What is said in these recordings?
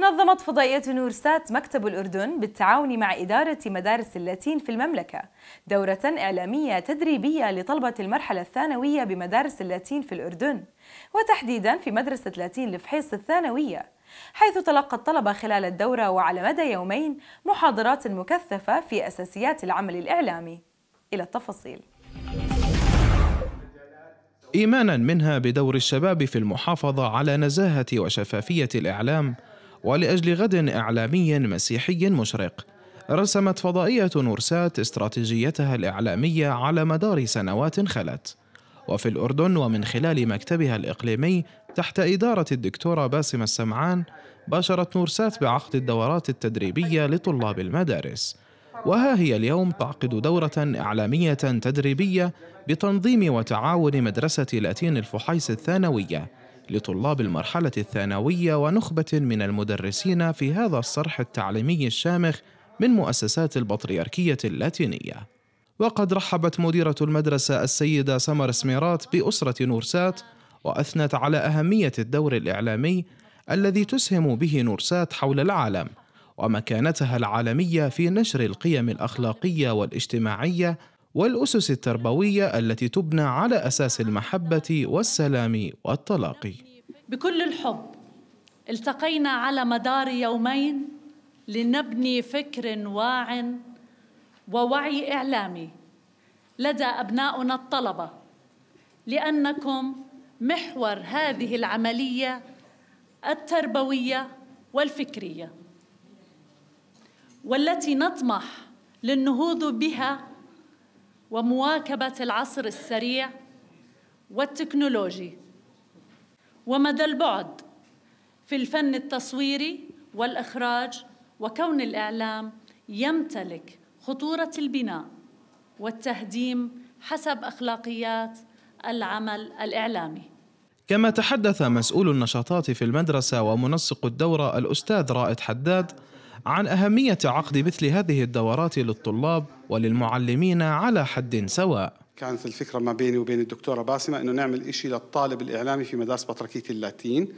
نظمت فضائية نورسات مكتب الأردن بالتعاون مع إدارة مدارس اللاتين في المملكة دورة إعلامية تدريبية لطلبة المرحلة الثانوية بمدارس اللاتين في الأردن وتحديدا في مدرسة لاتين لفحيص الثانوية حيث تلقى الطلبة خلال الدورة وعلى مدى يومين محاضرات مكثفة في أساسيات العمل الإعلامي إلى التفاصيل إيمانا منها بدور الشباب في المحافظة على نزاهة وشفافية الإعلام ولأجل غد إعلامي مسيحي مشرق رسمت فضائية نورسات استراتيجيتها الإعلامية على مدار سنوات خلت وفي الأردن ومن خلال مكتبها الإقليمي تحت إدارة الدكتورة باسمة السمعان باشرت نورسات بعقد الدورات التدريبية لطلاب المدارس وها هي اليوم تعقد دورة إعلامية تدريبية بتنظيم وتعاون مدرسة لاتين الفحيص الثانوية لطلاب المرحلة الثانوية ونخبة من المدرسين في هذا الصرح التعليمي الشامخ من مؤسسات البطريركية اللاتينية. وقد رحبت مديرة المدرسة السيدة سمر سميرات بأسرة نورسات وأثنت على أهمية الدور الإعلامي الذي تسهم به نورسات حول العالم ومكانتها العالمية في نشر القيم الأخلاقية والاجتماعية والاسس التربويه التي تبنى على اساس المحبه والسلام والتلاقي بكل الحب التقينا على مدار يومين لنبني فكر واع ووعي اعلامي لدى ابنائنا الطلبه لانكم محور هذه العمليه التربويه والفكريه والتي نطمح للنهوض بها ومواكبة العصر السريع والتكنولوجي ومدى البعد في الفن التصويري والإخراج وكون الإعلام يمتلك خطورة البناء والتهديم حسب أخلاقيات العمل الإعلامي كما تحدث مسؤول النشاطات في المدرسة ومنسق الدورة الأستاذ رائد حداد عن أهمية عقد مثل هذه الدورات للطلاب وللمعلمين على حد سواء كانت الفكرة ما بيني وبين الدكتورة باسمة أنه نعمل إشي للطالب الإعلامي في مدارس بطركية اللاتين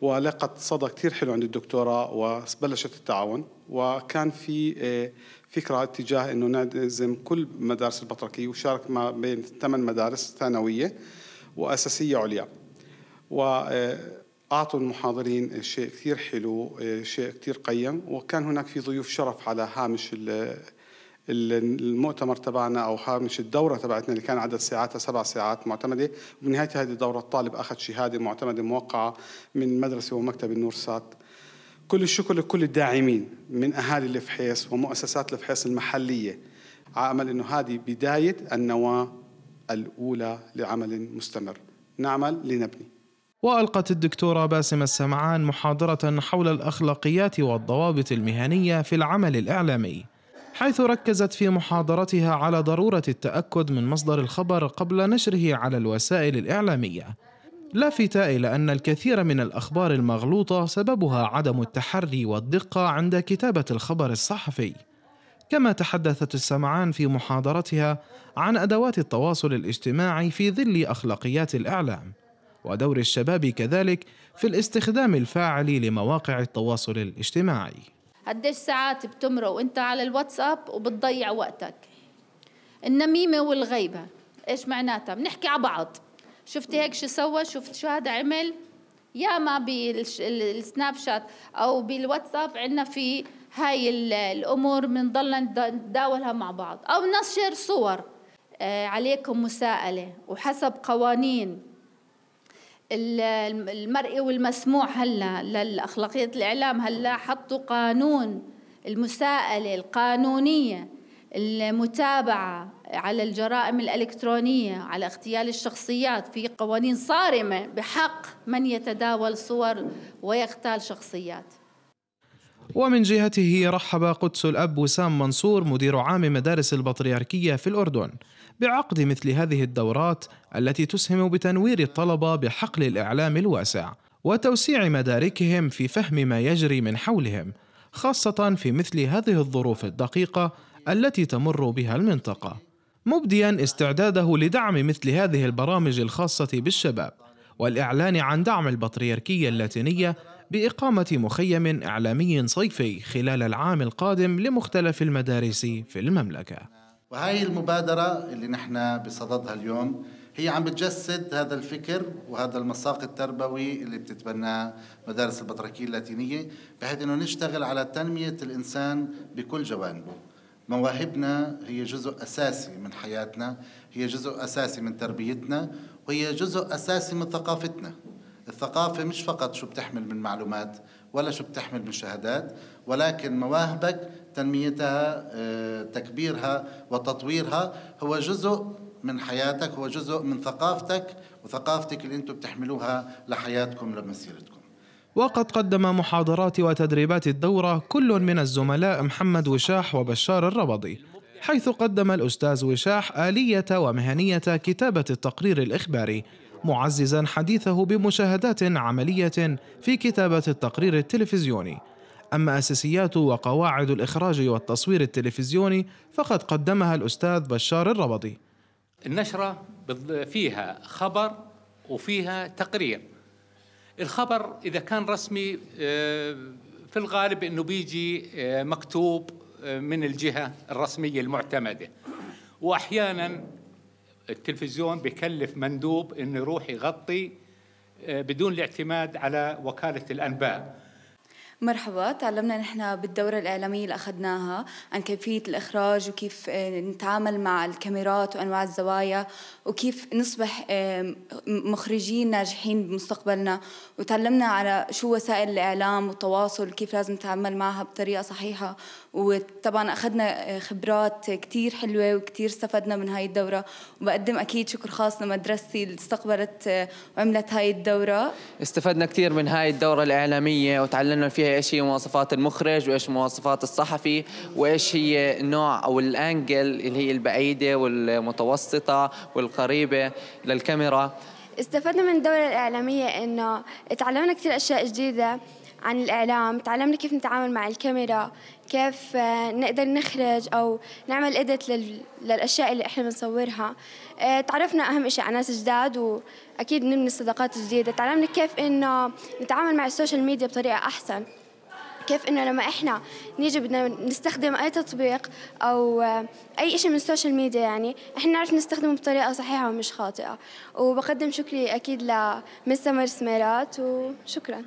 ولقت صدى كتير حلو عند الدكتورة وبلشت التعاون وكان في آه، فكرة اتجاه أنه نعزم كل مدارس البطركية وشارك ما بين ثمان مدارس ثانوية وأساسية عليا وأعطوا آه، المحاضرين شيء كثير حلو آه، شيء كثير قيم وكان هناك في ضيوف شرف على هامش المؤتمر تبعنا او هامش الدوره تبعتنا اللي كان عدد ساعاتها سبع ساعات معتمده وبنهايه هذه الدوره الطالب اخذ شهاده معتمده موقعه من مدرسه ومكتب النورسات كل الشكر لكل الداعمين من اهالي الفحيص ومؤسسات الفحيص المحليه عامل انه هذه بدايه النواه الاولى لعمل مستمر نعمل لنبني وألقت الدكتورة باسم السمعان محاضرة حول الأخلاقيات والضوابط المهنية في العمل الإعلامي حيث ركزت في محاضرتها على ضرورة التأكد من مصدر الخبر قبل نشره على الوسائل الإعلامية لافتة إلى أن الكثير من الأخبار المغلوطة سببها عدم التحري والدقة عند كتابة الخبر الصحفي كما تحدثت السمعان في محاضرتها عن أدوات التواصل الاجتماعي في ظل أخلاقيات الإعلام ودور الشباب كذلك في الاستخدام الفاعل لمواقع التواصل الاجتماعي قديش ساعات بتمرق وانت على الواتساب وبتضيع وقتك النميمة والغيبة ايش معناتها بنحكي على بعض شفتي هيك شو سوى شفت شو هذا عمل يا ما بالسناب شات او بالواتساب عندنا في هاي الامور بنضلنا نتداولها مع بعض او نشر صور آه، عليكم مساءله وحسب قوانين المرئي والمسموع هلا للأخلاقية الإعلام هلا حطوا قانون المساءلة القانونية المتابعة على الجرائم الإلكترونية على اغتيال الشخصيات في قوانين صارمة بحق من يتداول صور ويغتال شخصيات ومن جهته رحب قدس الأب وسام منصور مدير عام مدارس البطريركية في الأردن بعقد مثل هذه الدورات التي تسهم بتنوير الطلبة بحقل الإعلام الواسع وتوسيع مداركهم في فهم ما يجري من حولهم خاصة في مثل هذه الظروف الدقيقة التي تمر بها المنطقة مبديا استعداده لدعم مثل هذه البرامج الخاصة بالشباب والإعلان عن دعم البطريركية اللاتينية بإقامة مخيم إعلامي صيفي خلال العام القادم لمختلف المدارس في المملكة وهي المبادرة اللي نحن بصددها اليوم هي عم بتجسد هذا الفكر وهذا المساق التربوي اللي بتتبناه مدارس البطركيه اللاتينيه بحيث انه نشتغل على تنميه الانسان بكل جوانبه. مواهبنا هي جزء اساسي من حياتنا، هي جزء اساسي من تربيتنا، وهي جزء اساسي من ثقافتنا. الثقافة مش فقط شو بتحمل من معلومات ولا شو بتحمل من شهادات ولكن مواهبك تنميتها آه، تكبيرها وتطويرها هو جزء من حياتك هو جزء من ثقافتك وثقافتك اللي انتم بتحملوها لحياتكم لمسيرتكم وقد قدم محاضرات وتدريبات الدورة كل من الزملاء محمد وشاح وبشار الربضي حيث قدم الأستاذ وشاح آلية ومهنية كتابة التقرير الإخباري معززا حديثه بمشاهدات عملية في كتابة التقرير التلفزيوني أما أساسيات وقواعد الإخراج والتصوير التلفزيوني فقد قدمها الأستاذ بشار الربضي النشرة فيها خبر وفيها تقرير الخبر إذا كان رسمي آه، في الغالب أنه بيجي آه، مكتوب آه، من الجهة الرسمية المعتمدة وأحيانا التلفزيون بكلف مندوب انه يروح يغطي آه، بدون الاعتماد على وكاله الانباء مرحبا تعلمنا نحن بالدورة الإعلامية اللي أخذناها عن كيفية الإخراج وكيف آه، نتعامل مع الكاميرات وأنواع الزوايا وكيف نصبح مخرجين ناجحين بمستقبلنا وتعلمنا على شو وسائل الإعلام والتواصل وكيف لازم نتعامل معها بطريقة صحيحة وطبعا أخذنا آه، خبرات كتير حلوة وكتير استفدنا من هاي الدورة وبقدم أكيد شكر خاص لمدرستي اللي استقبلت آه، وعملت هاي الدورة استفدنا كتير من هاي الدورة الإعلامية وتعلمنا فيها إيش هي مواصفات المخرج وإيش مواصفات الصحفي وإيش هي النوع أو الأنجل اللي هي البعيدة والمتوسطة والقريبة للكاميرا استفدنا من الدورة الإعلامية إنه تعلمنا كثير أشياء جديدة عن الإعلام تعلمنا كيف نتعامل مع الكاميرا كيف آه، نقدر نخرج أو نعمل إدت للأشياء اللي إحنا بنصورها آه، تعرفنا أهم شيء على ناس جداد وأكيد نبني صداقات جديدة تعلمنا كيف إنه نتعامل مع السوشيال ميديا بطريقة أحسن كيف انه لما احنا نيجي بدنا نستخدم اي تطبيق او آه، اي شيء من السوشيال ميديا يعني احنا نعرف نستخدمه بطريقه صحيحه ومش خاطئه وبقدم شكري اكيد لمستمر سميرات وشكرا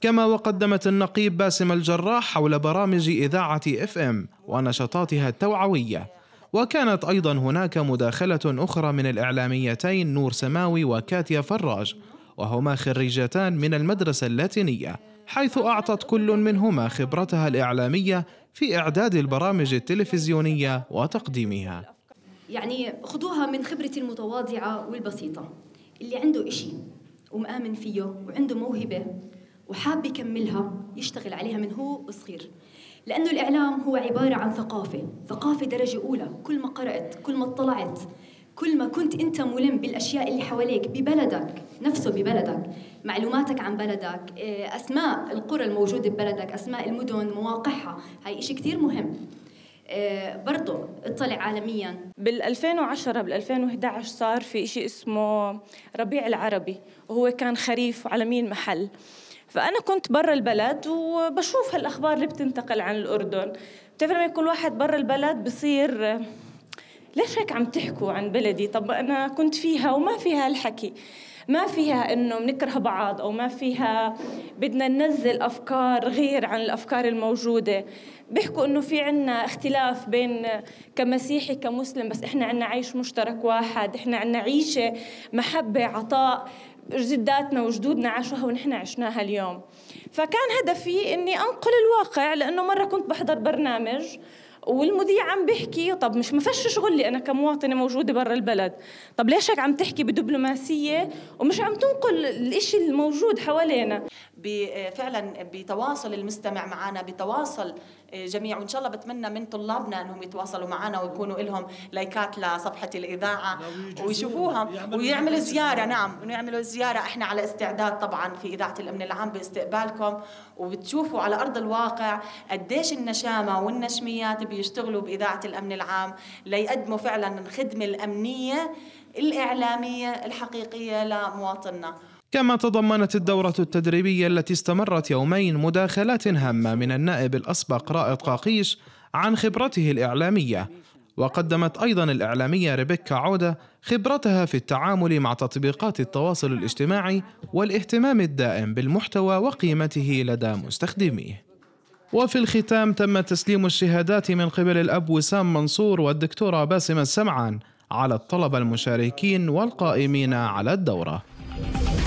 كما وقدمت النقيب باسم الجراح حول برامج إذاعة اف ام ونشاطاتها التوعوية وكانت أيضا هناك مداخلة أخرى من الإعلاميتين نور سماوي وكاتيا فراج وهما خريجتان من المدرسة اللاتينية حيث أعطت كل منهما خبرتها الإعلامية في إعداد البرامج التلفزيونية وتقديمها يعني خذوها من خبرتي المتواضعة والبسيطة اللي عنده إشي ومآمن فيه وعنده موهبة وحاب يكملها يشتغل عليها من هو وصغير لأنه الإعلام هو عبارة عن ثقافة ثقافة درجة أولى كل ما قرأت كل ما اطلعت كل ما كنت أنت ملم بالأشياء اللي حواليك ببلدك نفسه ببلدك معلوماتك عن بلدك آه، أسماء القرى الموجودة ببلدك أسماء المدن مواقعها هاي إشي كتير مهم آه، برضه اطلع عالميا بال 2010 بال 2011 صار في شيء اسمه ربيع العربي وهو كان خريف على مين محل فأنا كنت برا البلد وبشوف هالأخبار اللي بتنتقل عن الأردن بتعرف لما يكون واحد برا البلد بصير ليش هيك عم تحكوا عن بلدي طب أنا كنت فيها وما فيها الحكي ما فيها انه بنكره بعض او ما فيها بدنا ننزل افكار غير عن الافكار الموجوده بيحكوا انه في عنا اختلاف بين كمسيحي كمسلم بس احنا عنا عيش مشترك واحد احنا عنا عيشه محبه عطاء جداتنا وجدودنا عاشوها ونحن عشناها اليوم فكان هدفي اني انقل الواقع لانه مره كنت بحضر برنامج والمذيع عم بيحكي طب مش ما فيش لي انا كمواطنه موجوده برا البلد طب ليش هيك عم تحكي بدبلوماسيه ومش عم تنقل الإشي الموجود حوالينا آه، فعلا بتواصل المستمع معنا بتواصل آه، جميع وان شاء الله بتمنى من طلابنا انهم يتواصلوا معنا ويكونوا لهم لايكات لصفحه الاذاعه ويشوفوها ويعملوا زياره نعم ويعملوا زياره احنا على استعداد طبعا في اذاعه الامن العام باستقبالكم وبتشوفوا على ارض الواقع قديش النشامه والنشميات بيشتغلوا بإذاعة الأمن العام ليقدموا فعلا الخدمة الأمنية الإعلامية الحقيقية لمواطننا كما تضمنت الدورة التدريبية التي استمرت يومين مداخلات هامة من النائب الأسبق رائد قاقيش عن خبرته الإعلامية وقدمت أيضا الإعلامية ريبيكا عودة خبرتها في التعامل مع تطبيقات التواصل الاجتماعي والاهتمام الدائم بالمحتوى وقيمته لدى مستخدميه وفي الختام تم تسليم الشهادات من قبل الأب وسام منصور والدكتورة باسمة السمعان على الطلبة المشاركين والقائمين على الدورة